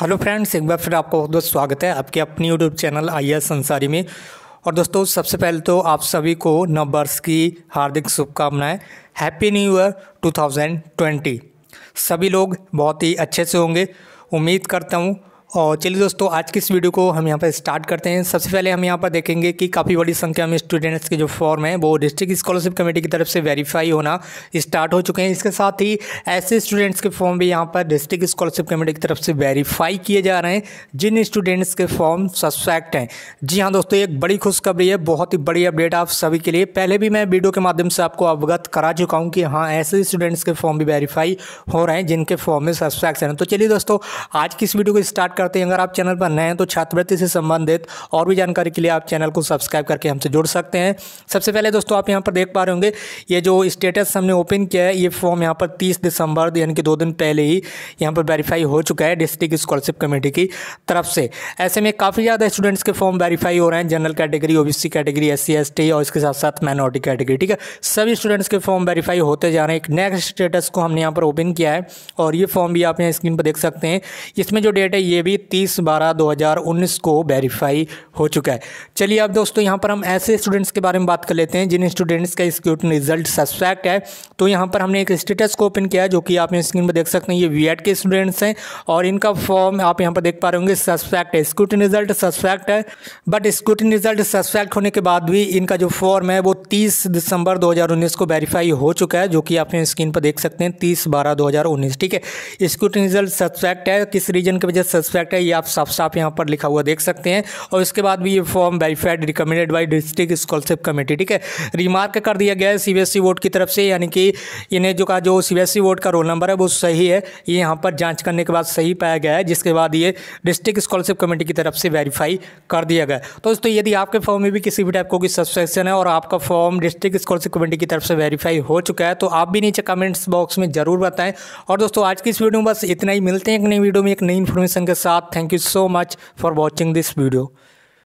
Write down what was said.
hello friends एक बार फिर आपको बहुत बहुत स्वागत है आपके अपने यूट्यूब चैनल आई एस संसारी में और दोस्तों सबसे पहले तो आप सभी को नव वर्ष की हार्दिक शुभकामनाएं हैप्पी न्यू ईयर 2020 सभी लोग बहुत ही अच्छे से होंगे उम्मीद करता हूँ और चलिए दोस्तों आज की इस वीडियो को हम यहाँ पर स्टार्ट करते हैं सबसे पहले हम यहाँ पर देखेंगे कि काफ़ी बड़ी संख्या में स्टूडेंट्स के जो फॉर्म हैं वो डिस्ट्रिक्ट स्कॉलरशिप कमेटी की तरफ से वेरीफाई होना स्टार्ट हो चुके हैं इसके साथ ही ऐसे स्टूडेंट्स के फॉर्म भी यहाँ पर डिस्ट्रिक्ट स्कॉलरशिप कमेटी की तरफ से वेरीफाई किए जा रहे हैं जिन स्टूडेंट्स के फॉर्म सस्पेक्ट हैं जी हाँ दोस्तों एक बड़ी खुशखबरी है बहुत ही बड़ी अपडेट आप सभी के लिए पहले भी मैं वीडियो के माध्यम से आपको अवगत करा चुका हूँ कि हाँ ऐसे स्टूडेंट्स के फॉर्म भी वेरीफाई हो रहे हैं जिनके फॉर्म में सस्पेक्ट हैं तो चलिए दोस्तों आज की इस वीडियो को स्टार्ट करते हैं अगर आप चैनल पर नए हैं तो छात्रवृत्ति से संबंधित और भी जानकारी के लिए आप चैनल को सब्सक्राइब करके हमसे जुड़ सकते हैं सबसे पहले दोस्तों आप यहाँ पर देख पा रहे होंगे ये जो स्टेटस हमने ओपन किया है ये फॉर्म यहाँ पर तीस दिसंबर यानी कि दो दिन पहले ही यहाँ पर वेरीफाई हो चुका है डिस्ट्रिक्ट स्कॉलरशिप कमेटी की तरफ से ऐसे में काफ़ी ज़्यादा स्टूडेंट्स के फॉर्म वेरीफाई हो रहे हैं general category OBC category S C और इसके साथ साथ माइनॉरिटी कैटेगरी ठीक है सभी स्टूडेंट्स के फॉर्म वेरीफाई होते जा रहे हैं एक नेक्स्ट स्टेटस को हमने यहाँ पर ओपन किया है और ये फॉर्म भी आप यहाँ स्क्रीन पर देख सकते हैं इसमें जो डेट है ये भी भी 30 बारह 2019 को वेरीफाई हो चुका है चलिए अब दोस्तों यहाँ पर हम ऐसे स्टूडेंट्स के बारे में बात कर लेते हैं जिन स्टूडेंट्स का स्क्यूट रिजल्ट सस्पेक्ट है तो यहाँ पर हमने एक स्टेटस को ओपन किया जो कि आप स्क्रीन पर देख सकते हैं ये वी के स्टूडेंट्स हैं और इनका फॉर्म आप यहाँ पर देख पा रहे होंगे सस्पेक्ट है स्क्रूटन रिजल्ट सस्पेक्ट है बट स्क्रूटन रिजल्ट सस्पेक्ट होने के बाद भी इनका जो फॉर्म है वो तीस दिसंबर दो को वेरीफाई हो चुका है जो कि आप स्क्रीन पर देख सकते हैं तीस बारह दो ठीक है स्क्रूटन रिजल्ट सस्पेक्ट है किस रीजन की वजह से फैक्ट है ये आप साफ साफ यहाँ पर लिखा हुआ देख सकते हैं और इसके बाद भी ये form verified recommended by district scholarship committee ठीक है रिमार्क कर दिया गया है सी बोर्ड e की तरफ से यानी कि इन्हें जो का जो सी बोर्ड e का रोल नंबर है वो सही है ये यहाँ पर जाँच करने के बाद सही पाया गया है जिसके बाद ये डिस्ट्रिक्ट स्कॉलरशिप कमेटी की तरफ से वेरीफाई कर दिया गया तो दोस्तों यदि आपके फॉर्म में भी किसी भी टाइप को कोई सब्सक्रिप्शन है और आपका फॉर्म डिस्ट्रिक्ट स्कॉलरशिप कमेटी की तरफ से वेरीफाई हो चुका है तो आप भी नीचे कमेंट्स बॉक्स में जरूर बताएं और दोस्तों आज की इस वीडियो में बस इतना ही मिलते हैं एक नई वीडियो में एक नई इन्फॉर्मेशन के साथ साथ thank you so much for watching this video